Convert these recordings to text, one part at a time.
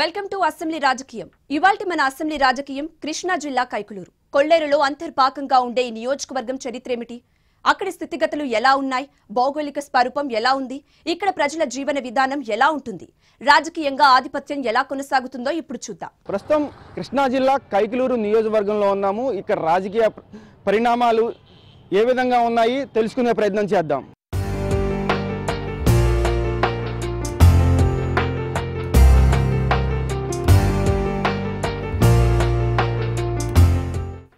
welcome to assembly రాజకీయం ఇవాళ మన అసెంబ్లీ రాజకీయం కృష్ణా జిల్లా కైకులూరు కొల్లేరులో అంతర్భాగంగా ఉండే ఈ నియోజకవర్గం చరిత్రేమిటి అక్కడి స్థితిగతులు ఎలా ఉన్నాయి భౌగోళిక స్వరూపం ఎలా ఉంది ఇక్కడ ప్రజల జీవన విధానం ఎలా ఉంటుంది రాజకీయంగా ఆధిపత్యం ఎలా కొనసాగుతుందో ఇప్పుడు చూద్దాం ప్రస్తుతం కృష్ణా జిల్లా కైకులూరు నియోజకవర్గంలో ఉన్నాము ఇక్కడ రాజకీయ పరిణామాలు ఏ విధంగా ఉన్నాయి తెలుసుకునే ప్రయత్నం చేద్దాం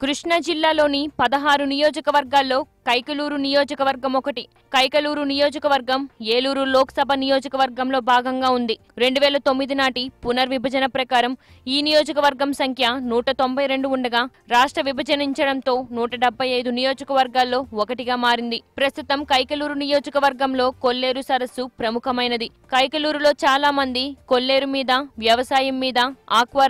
కృష్ణా జిల్లాలోని పదహారు నియోజకవర్గాల్లో కైకలూరు నియోజకవర్గం ఒకటి కైకలూరు నియోజకవర్గం ఏలూరు లోక్సభ నియోజకవర్గంలో భాగంగా ఉంది రెండు వేల తొమ్మిది నాటి పునర్విభజన ప్రకారం ఈ నియోజకవర్గం సంఖ్య నూట తొంభై రెండు ఉండగా రాష్ట్ర విభజనించడంతో నూట డెబ్బై ఐదు నియోజకవర్గాల్లో ఒకటిగా మారింది ప్రస్తుతం కైకలూరు నియోజకవర్గంలో కొల్లేరు సరస్సు ప్రముఖమైనది కైకలూరులో చాలా మంది కొల్లేరు మీద వ్యవసాయం మీద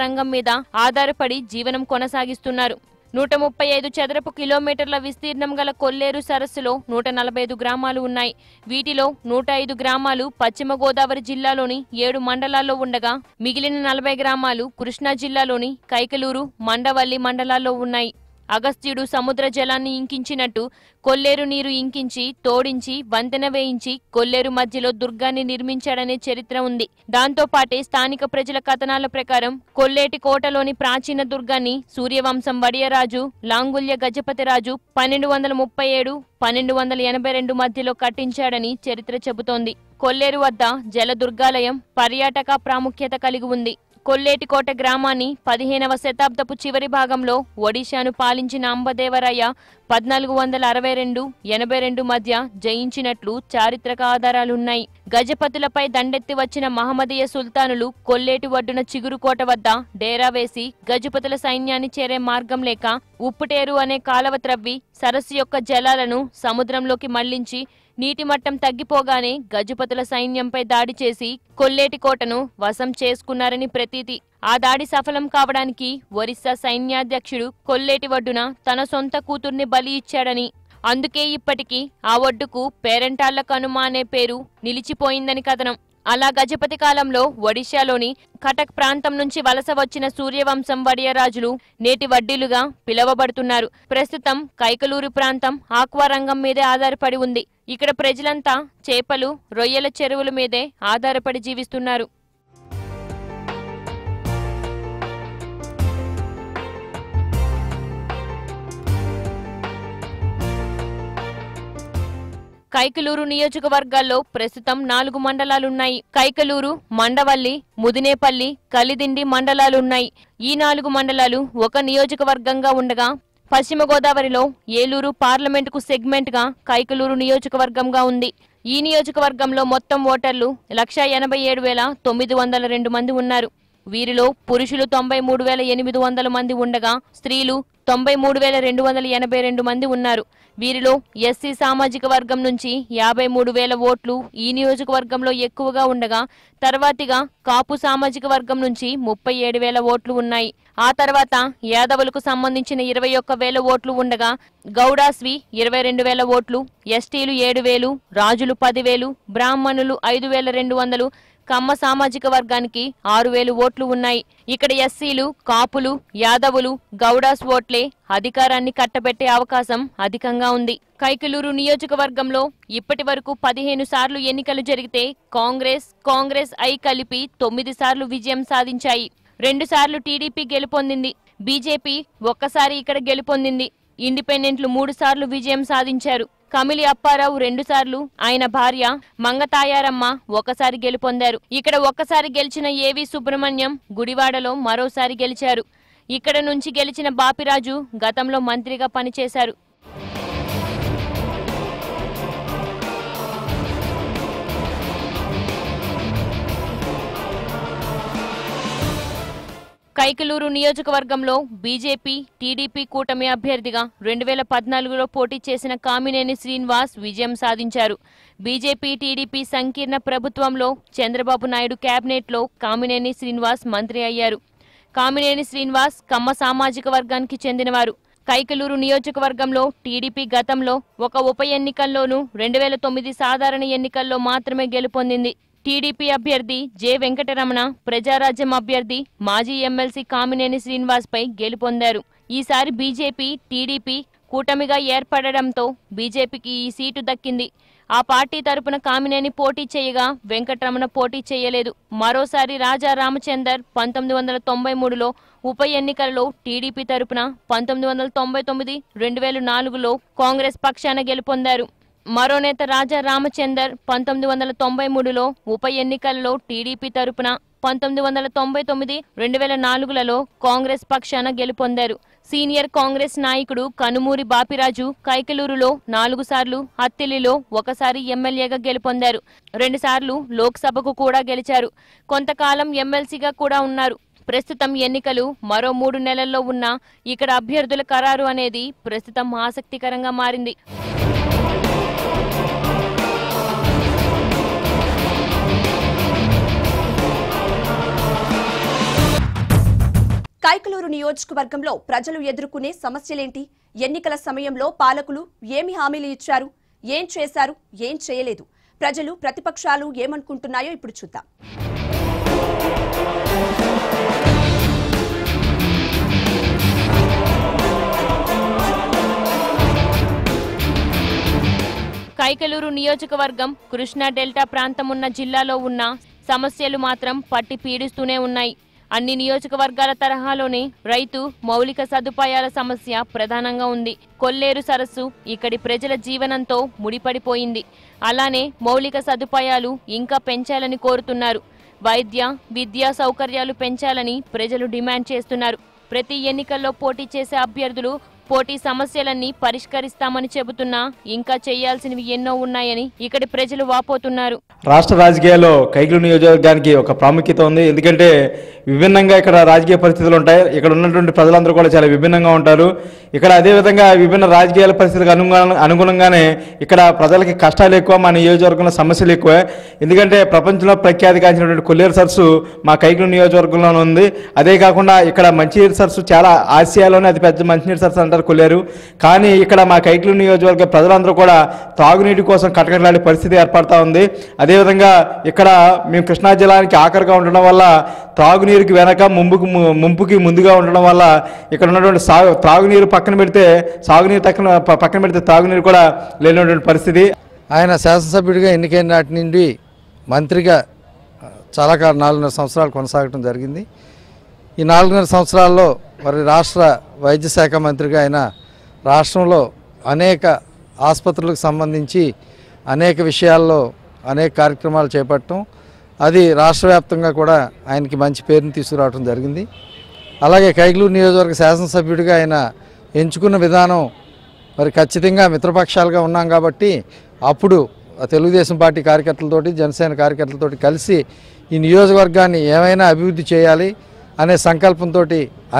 రంగం మీద ఆధారపడి జీవనం కొనసాగిస్తున్నారు నూట ముప్పై ఐదు చదరపు కిలోమీటర్ల విస్తీర్ణం గల కొల్లేరు సరస్సులో నూట నలభై ఐదు గ్రామాలు ఉన్నాయి వీటిలో నూట ఐదు గ్రామాలు పశ్చిమ గోదావరి జిల్లాలోని ఏడు మండలాల్లో ఉండగా మిగిలిన నలభై గ్రామాలు కృష్ణా జిల్లాలోని కైకలూరు మండవల్లి మండలాల్లో ఉన్నాయి అగస్త్యుడు సముద్ర జలాన్ని ఇంకించినట్టు కొల్లేరు నీరు ఇంకించి తోడించి వంతెన వేయించి కొల్లేరు మధ్యలో దుర్గాన్ని నిర్మించాడనే చరిత్ర ఉంది పాటే స్థానిక ప్రజల కథనాల ప్రకారం కొల్లేటి కోటలోని ప్రాచీన దుర్గాన్ని సూర్యవంశం వడియరాజు లాంగుల్య గజపతిరాజు పన్నెండు వందల ముప్పై ఏడు పన్నెండు వందల ఎనభై రెండు మధ్యలో కట్టించాడని చరిత్ర చెబుతోంది కొల్లేరు వద్ద జలదుర్గాలయం పర్యాటక ప్రాముఖ్యత కలిగి ఉంది కొల్లేటికోట గ్రామాన్ని పదిహేనవ శతాబ్దపు చివరి భాగంలో ఒడిశాను పాలించిన అంబదేవరయ్య పద్నాలుగు వందల అరవై రెండు ఎనభై రెండు మధ్య జయించినట్లు చారిత్రక ఆధారాలున్నాయి గజపతులపై దండెత్తి వచ్చిన మహమ్మదీయ సుల్తానులు కొల్లేటి ఒడ్డున చిగురుకోట వద్ద డేరా వేసి గజపతుల సైన్యాన్ని చేరే మార్గం లేక ఉప్పుటేరు అనే కాలవ త్రవ్వి సరస్సు యొక్క జలాలను సముద్రంలోకి మళ్లించి నీటి మట్టం తగ్గిపోగానే గజపతుల సైన్యంపై దాడి చేసి కొల్లేటికోటను వశం చేసుకున్నారని ప్రతీతి ఆ దాడి సఫలం కావడానికి ఒరిస్సా సైన్యాధ్యక్షుడు కొల్లేటి ఒడ్డున తన సొంత కూతుర్ని బలి ఇచ్చాడని అందుకే ఇప్పటికీ ఆ ఒడ్డుకు పేరెంటాళ్ల కనుమ అనే పేరు నిలిచిపోయిందని కథనం అలా గజపతి కాలంలో ఒడిశాలోని కటక్ ప్రాంతం నుంచి వలస వచ్చిన సూర్యవంశం వడియరాజులు నేటి వడ్డీలుగా పిలవబడుతున్నారు ప్రస్తుతం కైకలూరు ప్రాంతం ఆక్వారంగం మీదే ఆధారపడి ఉంది ఇక్కడ ప్రజలంతా చేపలు రొయ్యల చెరువుల మీదే ఆధారపడి జీవిస్తున్నారు కైకలూరు నియోజకవర్గాల్లో ప్రస్తుతం నాలుగు మండలాలున్నాయి కైకలూరు మండవల్లి ముదినేపల్లి కలిదిండి మండలాలున్నాయి ఈ నాలుగు మండలాలు ఒక నియోజకవర్గంగా ఉండగా పశ్చిమ గోదావరిలో ఏలూరు పార్లమెంటుకు సెగ్మెంట్గా కైకలూరు నియోజకవర్గంగా ఉంది ఈ నియోజకవర్గంలో మొత్తం ఓటర్లు లక్ష ఎనభై ఏడు వేల తొమ్మిది వందల రెండు మంది ఉన్నారు వీరిలో పురుషులు తొంభై మూడు వేల ఎనిమిది వందల మంది ఉండగా స్త్రీలు తొంభై మూడు వేల రెండు వందల ఎనభై రెండు మంది ఉన్నారు వీరిలో ఎస్సీ సామాజిక వర్గం నుంచి యాభై మూడు వేల ఓట్లు ఈ నియోజకవర్గంలో ఎక్కువగా ఉండగా తర్వాతిగా కాపు సామాజిక వర్గం నుంచి ముప్పై ఏడు వేల ఓట్లు ఉన్నాయి ఆ తర్వాత యాదవులకు సంబంధించిన ఇరవై ఒక్క వేల ఓట్లు ఉండగా గౌడాస్వి ఇరవై రెండు వేల ఓట్లు ఎస్టీలు ఏడు వేలు రాజులు పదివేలు బ్రాహ్మణులు ఐదు వేల రెండు వందలు కమ్మ సామాజిక వర్గానికి ఆరు వేలు ఓట్లు ఉన్నాయి ఇక్కడ ఎస్సీలు కాపులు యాదవులు గౌడాస్ ఓట్లే అధికారాన్ని కట్టబెట్టే అవకాశం అధికంగా ఉంది కైకలూరు నియోజకవర్గంలో ఇప్పటి వరకు పదిహేను సార్లు ఎన్నికలు జరిగితే కాంగ్రెస్ కాంగ్రెస్ ఐ కలిపి తొమ్మిది సార్లు విజయం సాధించాయి రెండుసార్లు టీడీపీ గెలుపొందింది బీజేపీ ఒక్కసారి ఇక్కడ గెలుపొందింది ఇండిపెండెంట్లు మూడుసార్లు విజయం సాధించారు కమిలి అప్పారావు రెండుసార్లు ఆయన భార్య మంగతాయారమ్మ ఒకసారి గెలుపొందారు ఇక్కడ ఒక్కసారి గెలిచిన ఏవి సుబ్రహ్మణ్యం గుడివాడలో మరోసారి గెలిచారు ఇక్కడ నుంచి గెలిచిన బాపిరాజు గతంలో మంత్రిగా పనిచేశారు కైకలూరు నియోజకవర్గంలో బీజేపీ టీడీపీ కూటమి అభ్యర్థిగా రెండు వేల పద్నాలుగులో పోటీ చేసిన కామినేని శ్రీనివాస్ విజయం సాధించారు బీజేపీ టీడీపీ సంకీర్ణ ప్రభుత్వంలో చంద్రబాబు నాయుడు క్యాబినెట్లో కామినేని శ్రీనివాస్ మంత్రి అయ్యారు కామినేని శ్రీనివాస్ కమ్మ సామాజిక వర్గానికి చెందినవారు కైకలూరు నియోజకవర్గంలో టీడీపీ గతంలో ఒక ఉప ఎన్నికల్లోనూ రెండు వేల తొమ్మిది సాధారణ ఎన్నికల్లో మాత్రమే గెలుపొందింది టీడీపీ అభ్యర్థి జె వెంకటరమణ ప్రజారాజ్యం అభ్యర్థి మాజీ ఎమ్మెల్సీ కామినేని శ్రీనివాస్పై గెలుపొందారు ఈసారి బీజేపీ టీడీపీ కూటమిగా ఏర్పడడంతో బీజేపీకి ఈ సీటు దక్కింది ఆ పార్టీ తరపున కామినేని పోటీ చేయగా వెంకటరమణ పోటీ చేయలేదు మరోసారి రాజా రామచందర్ పంతొమ్మిది వందల తొంభై మూడులో ఉప ఎన్నికలలో టీడీపీ తరపున పంతొమ్మిది వందల తొంభై తొమ్మిది రెండు వేల నాలుగులో కాంగ్రెస్ పక్షాన గెలుపొందారు మరో నేత రాజా రామచందర్ పంతొమ్మిది వందల తొంభై మూడులో ఉప ఎన్నికలలో టీడీపీ తరపున పంతొమ్మిది వందల తొంభై తొమ్మిది రెండు వేల నాలుగులలో కాంగ్రెస్ పక్షాన గెలుపొందారు సీనియర్ కాంగ్రెస్ నాయకుడు కనుమూరి బాపిరాజు కైకలూరులో నాలుగు సార్లు అత్తిలిలో ఒకసారి ఎమ్మెల్యేగా గెలుపొందారు రెండుసార్లు లోక్సభకు కూడా గెలిచారు కొంతకాలం ఎమ్మెల్సీగా కూడా ఉన్నారు ప్రస్తుతం ఎన్నికలు మరో మూడు నెలల్లో ఉన్న ఇక్కడ అభ్యర్థుల ఖరారు అనేది ప్రస్తుతం ఆసక్తికరంగా మారింది కైకలూరు నియోజకవర్గంలో ప్రజలు ఎదుర్కొనే సమస్యలేంటి ఎన్నికల సమయంలో పాలకులు ఏమి హామీలు ఇచ్చారు ఏం చేశారు ఏం చేయలేదు ప్రజలు ప్రతిపక్షాలు ఏమనుకుంటున్నాయో ఇప్పుడు చూద్దాం కైకలూరు నియోజకవర్గం కృష్ణా డెల్టా ప్రాంతం ఉన్న జిల్లాలో ఉన్న సమస్యలు మాత్రం పట్టి పీడిస్తూనే ఉన్నాయి అన్ని నియోజకవర్గాల తరహాలోనే రైతు మౌలిక సదుపాయాల సమస్య ప్రధానంగా ఉంది కొల్లేరు సరస్సు ఇక్కడి ప్రజల జీవనంతో ముడిపడిపోయింది అలానే మౌలిక సదుపాయాలు ఇంకా పెంచాలని కోరుతున్నారు వైద్య విద్యా సౌకర్యాలు పెంచాలని ప్రజలు డిమాండ్ చేస్తున్నారు ప్రతి ఎన్నికల్లో పోటీ చేసే అభ్యర్థులు పోటీ సమస్యలన్నీ పరిష్కరిస్తామని చెబుతున్నా ఇంకా చేయాల్సినవి ఎన్నో ఉన్నాయని ఇక్కడి ప్రజలు వాపోతున్నారు రాష్ట్ర రాజకీయాల్లో కైగులు నియోజకవర్గానికి ఒక ప్రాముఖ్యత ఉంది ఎందుకంటే విభిన్నంగా ఇక్కడ రాజకీయ పరిస్థితులు ఉంటాయి ఇక్కడ ఉన్నటువంటి ప్రజలందరూ కూడా చాలా విభిన్నంగా ఉంటారు ఇక్కడ అదేవిధంగా విభిన్న రాజకీయాల పరిస్థితులకు అనుగుణంగానే ఇక్కడ ప్రజలకి కష్టాలు ఎక్కువ మా నియోజకవర్గంలో సమస్యలు ఎక్కువ ఎందుకంటే ప్రపంచంలో ప్రఖ్యాతి కాంచినటువంటి కొల్లేరు సరస్సు మా కైగులు నియోజకవర్గంలోనే ఉంది అదే కాకుండా ఇక్కడ మంచినీరు సరస్సు చాలా ఆసియాలోనే అతిపెద్ద మంచినీరు సరస్సు అంటారు కొల్లారు కానీ ఇక్కడ మా కైట్లు నియోజకవర్గ ప్రజలందరూ కూడా తాగునీటి కోసం కటకట్లాడే పరిస్థితి ఏర్పడతా ఉంది అదేవిధంగా ఇక్కడ మేము కృష్ణా జిల్లానికి ఆఖరిగా ఉండడం వల్ల త్రాగునీరుకి వెనక ముంపుకు ముంపుకి ముందుగా ఉండడం వల్ల ఇక్కడ ఉన్నటువంటి సాగు త్రాగునీరు పక్కన పెడితే సాగునీరు తక్కన పక్కన పెడితే త్రాగునీరు కూడా లేనటువంటి పరిస్థితి ఆయన శాసనసభ్యుడిగా ఎన్నికైన నాటి నుండి మంత్రిగా చాలా నాలుగున్నర సంవత్సరాలు కొనసాగడం జరిగింది ఈ నాలుగున్నర సంవత్సరాల్లో మరి రాష్ట్ర వైద్య శాఖ మంత్రిగా ఆయన రాష్ట్రంలో అనేక ఆసుపత్రులకు సంబంధించి అనేక విషయాల్లో అనేక కార్యక్రమాలు చేపట్టడం అది రాష్ట్ర వ్యాప్తంగా కూడా ఆయనకి మంచి పేరుని తీసుకురావడం జరిగింది అలాగే కైగ్లూరు నియోజకవర్గ శాసనసభ్యుడిగా ఆయన ఎంచుకున్న విధానం మరి ఖచ్చితంగా మిత్రపక్షాలుగా ఉన్నాం కాబట్టి అప్పుడు తెలుగుదేశం పార్టీ కార్యకర్తలతోటి జనసేన కార్యకర్తలతోటి కలిసి ఈ నియోజకవర్గాన్ని ఏమైనా అభివృద్ధి చేయాలి అనే సంకల్పంతో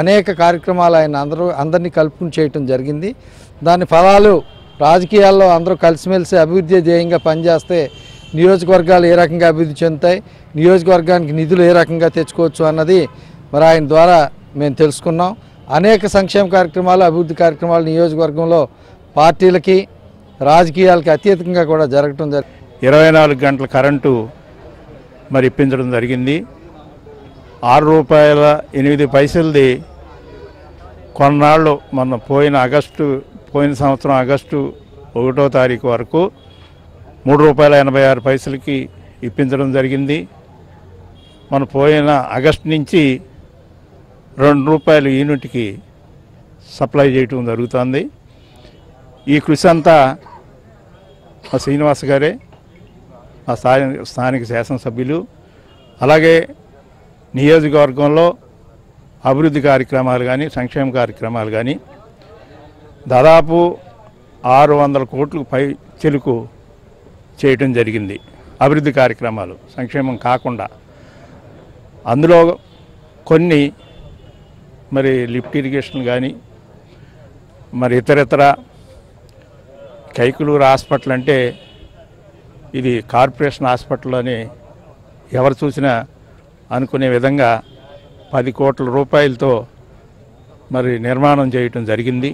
అనేక కార్యక్రమాలు ఆయన అందరూ అందరినీ కలుపుకుని చేయటం జరిగింది దాని ఫలాలు రాజకీయాల్లో అందరూ కలిసిమెలిసి అభివృద్ధి ధ్యేయంగా పనిచేస్తే నియోజకవర్గాలు ఏ రకంగా అభివృద్ధి చెందుతాయి నియోజకవర్గానికి నిధులు ఏ రకంగా తెచ్చుకోవచ్చు అన్నది మరి ఆయన ద్వారా మేము తెలుసుకున్నాం అనేక సంక్షేమ కార్యక్రమాలు అభివృద్ధి కార్యక్రమాలు నియోజకవర్గంలో పార్టీలకి రాజకీయాలకి అత్యధికంగా కూడా జరగటం జరిగింది ఇరవై నాలుగు గంటల కరెంటు మరి ఇప్పించడం జరిగింది ఆరు రూపాయల ఎనిమిది పైసలది కొన్నాళ్ళు మొన్న పోయిన ఆగస్టు పోయిన సంవత్సరం ఆగస్టు ఒకటో తారీఖు వరకు మూడు రూపాయల ఎనభై ఆరు పైసలకి ఇప్పించడం జరిగింది మన పోయిన ఆగస్టు నుంచి రెండు రూపాయల యూనిట్కి సప్లై చేయటం జరుగుతుంది ఈ కృషి అంతా మా శ్రీనివాస్ గారే మా స్థానిక స్థానిక శాసనసభ్యులు అలాగే నియోజకవర్గంలో అభివృద్ధి కార్యక్రమాలు కానీ సంక్షేమ కార్యక్రమాలు కానీ దాదాపు ఆరు వందల కోట్లకు పై చెలుకు చేయటం జరిగింది అభివృద్ధి కార్యక్రమాలు సంక్షేమం కాకుండా అందులో కొన్ని మరి లిఫ్ట్ ఇరిగేషన్ కానీ మరి ఇతరితర కైకులూరు హాస్పిటల్ అంటే ఇది కార్పొరేషన్ హాస్పిటల్ అని ఎవరు చూసినా అనుకునే విధంగా పది కోట్ల రూపాయలతో మరి నిర్మాణం చేయటం జరిగింది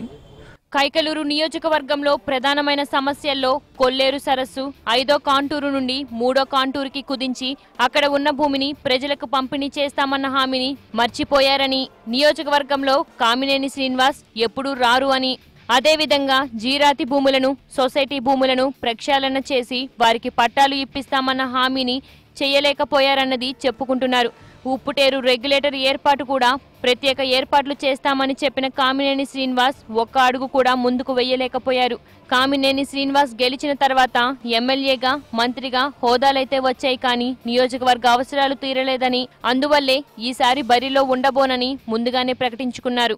కైకలూరు నియోజకవర్గంలో ప్రధానమైన సమస్యల్లో కొల్లేరు సరస్సు ఐదో కాంటూరు నుండి మూడో కాంటూరుకి కుదించి అక్కడ ఉన్న భూమిని ప్రజలకు పంపిణీ చేస్తామన్న హామీని మర్చిపోయారని నియోజకవర్గంలో కామినేని శ్రీనివాస్ ఎప్పుడూ రారు అని అదేవిధంగా జీరాతి భూములను సొసైటీ భూములను ప్రక్షాళన చేసి వారికి పట్టాలు ఇప్పిస్తామన్న హామీని చేయలేకపోయారన్నది చెప్పుకుంటున్నారు ఉప్పుటేరు రెగ్యులేటర్ ఏర్పాటు కూడా ప్రత్యేక ఏర్పాట్లు చేస్తామని చెప్పిన కామినేని శ్రీనివాస్ ఒక్క అడుగు కూడా ముందుకు వెయ్యలేకపోయారు కామినేని శ్రీనివాస్ గెలిచిన తర్వాత ఎమ్మెల్యేగా మంత్రిగా హోదాలైతే వచ్చాయి కానీ నియోజకవర్గ అవసరాలు తీరలేదని అందువల్లే ఈసారి బరిలో ఉండబోనని ముందుగానే ప్రకటించుకున్నారు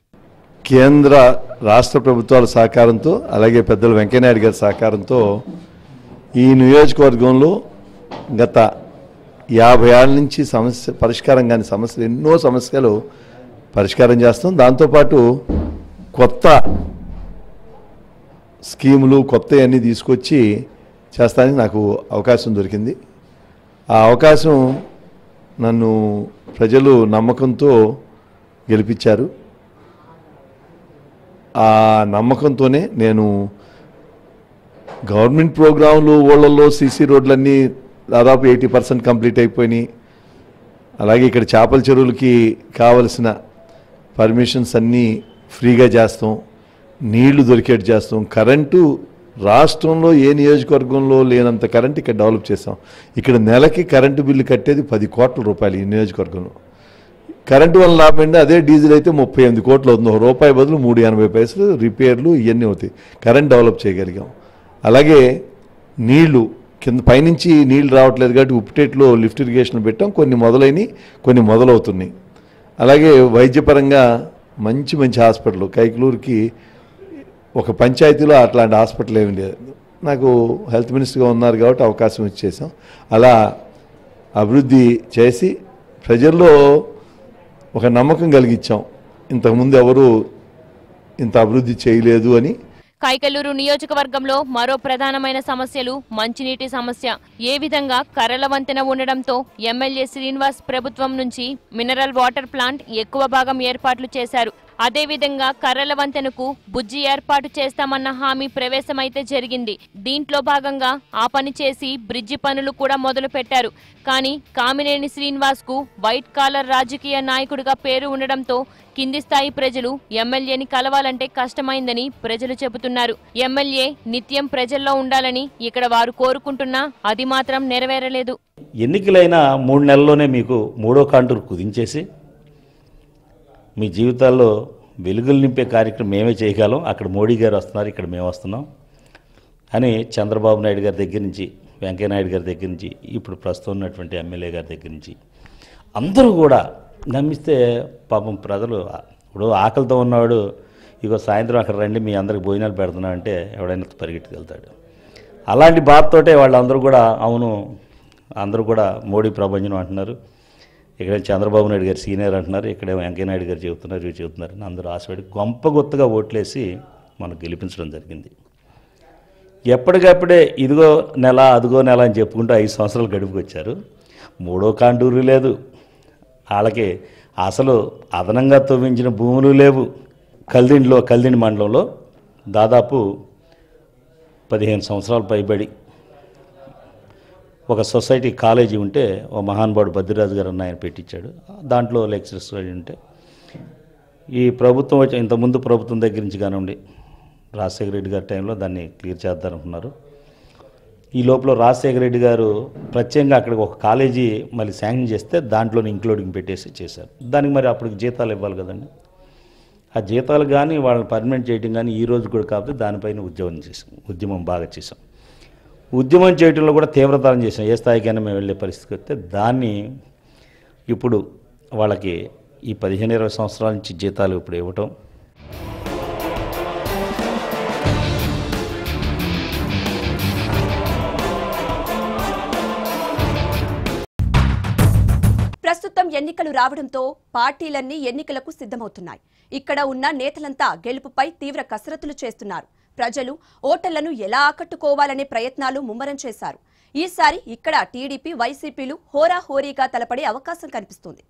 కేంద్ర రాష్ట్ర ప్రభుత్వాల సహకారంతో అలాగే పెద్దలు వెంకయ్యనాయుడు గారి సహకారంతో ఈ నియోజకవర్గంలో గత యాభై ఏళ్ళ నుంచి సమస్య పరిష్కారం కాని సమస్యలు ఎన్నో సమస్యలు పరిష్కారం చేస్తాం దాంతోపాటు కొత్త స్కీములు కొత్త అన్నీ తీసుకొచ్చి చేస్తానికి నాకు అవకాశం దొరికింది ఆ అవకాశం నన్ను ప్రజలు నమ్మకంతో గెలిపించారు ఆ నమ్మకంతోనే నేను గవర్నమెంట్ ప్రోగ్రాంలు ఊళ్ళల్లో సీసీ రోడ్లన్నీ దాదాపు ఎయిటీ పర్సెంట్ కంప్లీట్ అయిపోయినాయి అలాగే ఇక్కడ చేపల చెరువులకి కావలసిన పర్మిషన్స్ అన్నీ ఫ్రీగా చేస్తాం నీళ్లు దొరికేట్టు చేస్తాం కరెంటు రాష్ట్రంలో ఏ నియోజకవర్గంలో లేనంత కరెంటు ఇక్కడ డెవలప్ చేస్తాం ఇక్కడ నెలకి కరెంటు బిల్లు కట్టేది పది కోట్ల రూపాయలు ఈ నియోజకవర్గంలో కరెంటు వల్ల లాభండి అదే డీజిల్ అయితే ముప్పై ఎనిమిది కోట్లు అవుతుంది ఒక రూపాయి బదులు మూడు ఎనభై పైసలు రిపేర్లు ఇవన్నీ అవుతాయి కరెంట్ డెవలప్ చేయగలిగాం అలాగే నీళ్లు కింద పైనుంచి నీళ్లు రావట్లేదు కాబట్టి ఉప్టేట్లో లిఫ్ట్ ఇరిగేషన్ పెట్టాం కొన్ని మొదలైనవి కొన్ని మొదలవుతున్నాయి అలాగే వైద్యపరంగా మంచి మంచి హాస్పిటల్ కైకలూరుకి ఒక పంచాయతీలో అట్లాంటి హాస్పిటల్ ఏమి లేదు నాకు హెల్త్ మినిస్టర్గా ఉన్నారు కాబట్టి అవకాశం ఇచ్చేసాం అలా అభివృద్ధి చేసి ప్రజల్లో ఒక నమ్మకం కలిగించాం ఇంతకుముందు ఎవరు ఇంత అభివృద్ధి చేయలేదు అని కైకల్లూరు నియోజకవర్గంలో మరో ప్రధానమైన సమస్యలు మంచినీటి సమస్య ఏ విధంగా కర్రల వంతెన ఉండడంతో ఎమ్మెల్యే శ్రీనివాస్ ప్రభుత్వం నుంచి మినరల్ వాటర్ ప్లాంట్ ఎక్కువ భాగం ఏర్పాట్లు చేశారు అదేవిధంగా కర్రల వంతెనకు బుజ్జి ఏర్పాటు చేస్తామన్న హామీ ప్రవేశమైతే జరిగింది దీంట్లో భాగంగా ఆ పని చేసి బ్రిడ్జి పనులు కూడా మొదలుపెట్టారు కానీ కామినేని శ్రీనివాస్కు వైట్ కాలర్ రాజకీయ నాయకుడిగా పేరు ఉండడంతో కింది స్థాయి ప్రజలు ఎమ్మెల్యేని కలవాలంటే కష్టమైందని ప్రజలు చెబుతున్నారు ఎమ్మెల్యే నిత్యం ప్రజల్లో ఉండాలని ఇక్కడ వారు కోరుకుంటున్నా అది మాత్రం నెరవేరలేదు ఎన్నికలైన మూడు నెలల్లోనే మీకు మూడో కాంటూరు కుదించేసి మీ జీవితాల్లో వెలుగులు నింపే కార్యక్రమం మేమే చేయగలం అక్కడ మోడీ గారు వస్తున్నారు ఇక్కడ మేము వస్తున్నాం అని చంద్రబాబు నాయుడు గారి దగ్గర నుంచి వెంకయ్య నాయుడు గారి దగ్గర నుంచి ఇప్పుడు ప్రస్తుతం ఉన్నటువంటి ఎమ్మెల్యే గారి దగ్గర నుంచి అందరూ కూడా నమ్మిస్తే పాపం ప్రజలు ఇప్పుడు ఆకలితో ఉన్నవాడు ఇగో సాయంత్రం అక్కడ రండి మీ అందరికి భోజనాలు పెడుతున్నా అంటే ఎవడైనా పరిగెట్టుకెళ్తాడు అలాంటి బాధతోటే వాళ్ళందరూ కూడా అవును అందరూ కూడా మోడీ ప్రభంజనం అంటున్నారు ఇక్కడ చంద్రబాబు నాయుడు గారు సీనియర్ అంటున్నారు ఇక్కడ వెంకయ్యనాయుడు గారు చెబుతున్నారు ఇవి చెబుతున్నారు అందరూ ఆశపడి గొంప గుత్తగా ఓట్లేసి మనకు గెలిపించడం జరిగింది ఎప్పటికప్పుడే ఇదిగో నెల అదిగో నెల అని చెప్పుకుంటూ ఐదు సంవత్సరాలు గడుపుకొచ్చారు మూడో కాండూరు లేదు వాళ్ళకి అసలు అదనంగా తవ్వించిన భూములు లేవు కల్దిండిలో కల్దిండి మండలంలో దాదాపు పదిహేను సంవత్సరాలు పైబడి ఒక సొసైటీ కాలేజీ ఉంటే ఓ మహానుభావుడు బద్రిరాజు గారు అన్న ఆయన పెట్టించాడు దాంట్లో లెక్చరర్స్ ఉంటే ఈ ప్రభుత్వం వచ్చి ఇంతకుముందు ప్రభుత్వం దగ్గర నుంచి కానివ్వండి రాజశేఖర రెడ్డి గారి టైంలో దాన్ని క్లియర్ చేద్దారనుకున్నారు ఈ లోపల రాజశేఖర రెడ్డి గారు ప్రత్యేకంగా అక్కడికి ఒక కాలేజీ మళ్ళీ శాంక్షన్ చేస్తే దాంట్లోనే ఇంక్లూడింగ్ పెట్టేసి చేశారు దానికి మరి అప్పటికి జీతాలు ఇవ్వాలి కదండి ఆ జీతాలు కానీ వాళ్ళని పర్మనెంట్ చేయడం కానీ ఈ రోజు కూడా కాబట్టి దానిపైన ఉద్యమం చేసాం ఉద్యమం బాగా చేసాం ఉద్యమం చేయడంలో కూడా తీవ్రతరం చేసాం ఏ స్థాయికైనా మేము వెళ్ళే పరిస్థితికి వస్తే దాన్ని ఇప్పుడు వాళ్ళకి ఈ పదిహేను ఇరవై సంవత్సరాల నుంచి జీతాలు ఇప్పుడు ఇవ్వటం ఎన్నికలు రావడంతో పార్టీలన్నీ ఎన్నికలకు సిద్ధమవుతున్నాయి ఇక్కడ ఉన్న నేతలంతా గెలుపుపై తీవ్ర కసరత్తులు చేస్తున్నారు ప్రజలు ఓటర్లను ఎలా ఆకట్టుకోవాలనే ప్రయత్నాలు ముమ్మరం చేశారు ఈసారి ఇక్కడ టీడీపీ వైసీపీలు హోరాహోరీగా తలపడే అవకాశం కనిపిస్తుంది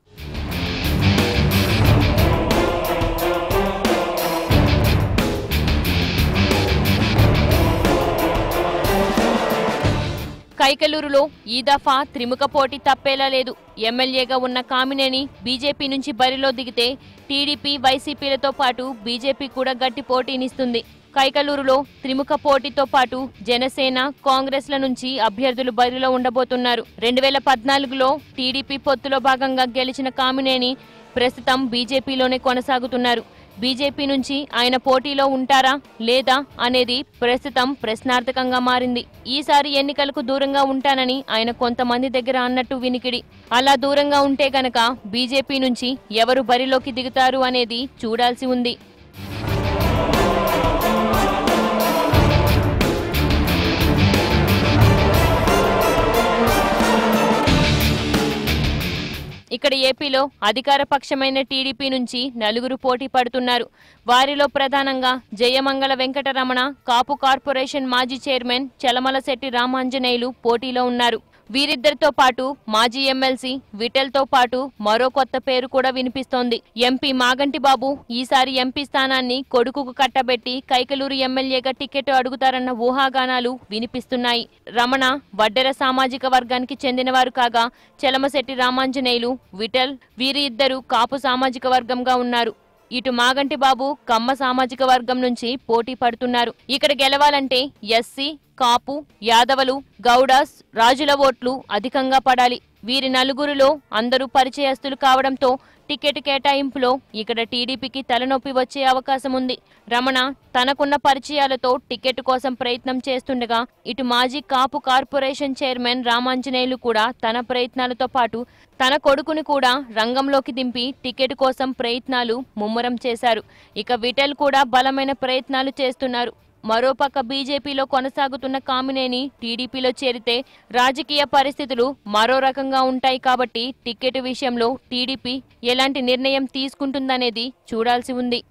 కైకలూరులో ఈ దఫా త్రిముఖ పోటీ తప్పేలా లేదు ఎమ్మెల్యేగా ఉన్న కామినేని బీజేపీ నుంచి బరిలో దిగితే టీడీపీ వైసీపీలతో పాటు బీజేపీ కూడా గట్టి పోటీనిస్తుంది కైకలూరులో త్రిముఖ పోటీతో పాటు జనసేన కాంగ్రెస్ల నుంచి అభ్యర్థులు బరిలో ఉండబోతున్నారు రెండు వేల పద్నాలుగులో టీడీపీ పొత్తులో భాగంగా గెలిచిన కామినేని ప్రస్తుతం బీజేపీలోనే కొనసాగుతున్నారు బీజేపీ నుంచి ఆయన పోటీలో ఉంటారా లేదా అనేది ప్రస్తుతం ప్రశ్నార్థకంగా మారింది ఈసారి ఎన్నికలకు దూరంగా ఉంటానని ఆయన కొంతమంది దగ్గర అన్నట్టు వినికిడి అలా దూరంగా ఉంటే గనక బీజేపీ నుంచి ఎవరు బరిలోకి దిగుతారు అనేది చూడాల్సి ఉంది ఇక్కడ ఏపీలో అధికార పక్షమైన టీడీపీ నుంచి నలుగురు పోటీ పడుతున్నారు వారిలో ప్రధానంగా జయమంగళ వెంకటరమణ కాపు కార్పొరేషన్ మాజీ చైర్మన్ చలమల శెట్టి రామాంజనేయులు పోటీలో ఉన్నారు వీరిద్దరితో పాటు మాజీ ఎమ్మెల్సీ విటెల్తో పాటు మరో కొత్త పేరు కూడా వినిపిస్తోంది ఎంపీ మాగంటి బాబు ఈసారి ఎంపీ స్థానాన్ని కొడుకుకు కట్టబెట్టి కైకలూరు ఎమ్మెల్యేగా టికెట్ అడుగుతారన్న ఊహాగానాలు వినిపిస్తున్నాయి రమణ వడ్డెర సామాజిక వర్గానికి చెందినవారు కాగా చలమశెట్టి రామాంజనేయులు విటల్ వీరి ఇద్దరు కాపు సామాజిక వర్గంగా ఉన్నారు ఇటు మాగంటి బాబు కమ్మ సామాజిక వర్గం నుంచి పోటీ పడుతున్నారు ఇక్కడ గెలవాలంటే ఎస్సీ కాపు యాదవలు గౌడాస్ రాజుల ఓట్లు అధికంగా పడాలి వీరి నలుగురిలో అందరూ పరిచయస్తులు కావడంతో టికెట్ కేటాయింపులో ఇక్కడ టీడీపీకి తలనొప్పి వచ్చే అవకాశం ఉంది రమణ తనకున్న పరిచయాలతో టికెట్ కోసం ప్రయత్నం చేస్తుండగా ఇటు మాజీ కాపు కార్పొరేషన్ చైర్మన్ రామాంజనేయులు కూడా తన ప్రయత్నాలతో పాటు తన కొడుకుని కూడా రంగంలోకి దింపి టికెట్ కోసం ప్రయత్నాలు ముమ్మరం చేశారు ఇక విటల్ కూడా బలమైన ప్రయత్నాలు చేస్తున్నారు మరోపక్క బీజేపీలో కొనసాగుతున్న కామినేని టీడీపీలో చేరితే రాజకీయ పరిస్థితులు మరో రకంగా ఉంటాయి కాబట్టి టికెట్ విషయంలో టీడీపీ ఎలాంటి నిర్ణయం తీసుకుంటుందనేది చూడాల్సి ఉంది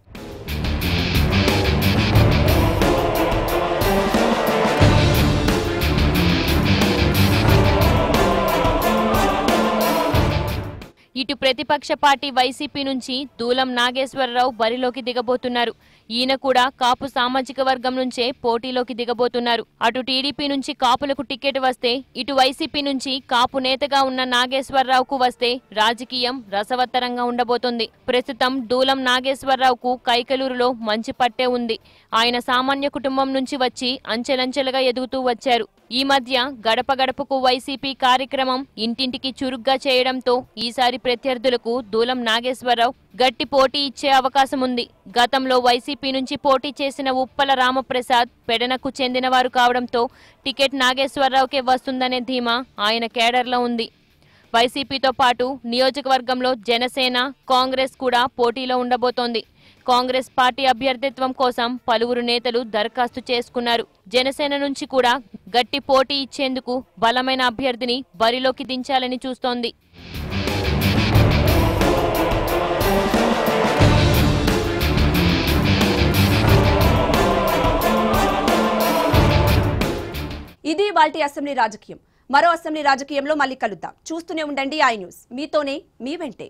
ఇటు ప్రతిపక్ష పార్టీ వైసీపీ నుంచి దూలం నాగేశ్వరరావు బరిలోకి దిగబోతున్నారు ఈయన కూడా కాపు సామాజిక వర్గం నుంచే పోటీలోకి దిగబోతున్నారు అటు టీడీపీ నుంచి కాపులకు టికెట్ వస్తే ఇటు వైసీపీ నుంచి కాపు నేతగా ఉన్న నాగేశ్వరరావుకు వస్తే రాజకీయం రసవత్తరంగా ఉండబోతోంది ప్రస్తుతం దూలం నాగేశ్వరరావుకు కైకలూరులో మంచి పట్టే ఉంది ఆయన సామాన్య కుటుంబం నుంచి వచ్చి అంచెలంచెలుగా ఎదుగుతూ వచ్చారు ఈ మధ్య గడప గడపకు వైసీపీ కార్యక్రమం ఇంటింటికి చురుగ్గా చేయడంతో ఈసారి ప్రత్యర్థులకు దూలం నాగేశ్వరరావు గట్టి పోటీ ఇచ్చే అవకాశం ఉంది గతంలో వైసీపీ నుంచి పోటీ చేసిన ఉప్పల రామప్రసాద్ పెడనకు చెందినవారు కావడంతో టికెట్ నాగేశ్వరరావుకే వస్తుందనే ధీమా ఆయన కేడర్లో ఉంది వైసీపీతో పాటు నియోజకవర్గంలో జనసేన కాంగ్రెస్ కూడా పోటీలో ఉండబోతోంది కాంగ్రెస్ పార్టీ అభ్యర్థిత్వం కోసం పలువురు నేతలు దరఖాస్తు చేసుకున్నారు జనసేన నుంచి కూడా గట్టి పోటీ ఇచ్చేందుకు బలమైన అభ్యర్థిని బరిలోకి దించాలని చూస్తోంది ఇది వాల్టి అసెంబ్లీ రాజకీయం మరో అసెంబ్లీ రాజకీయంలో మళ్ళీ కలుద్దాం చూస్తూనే ఉండండి ఐ న్యూస్ మీతోనే మీ వెంటే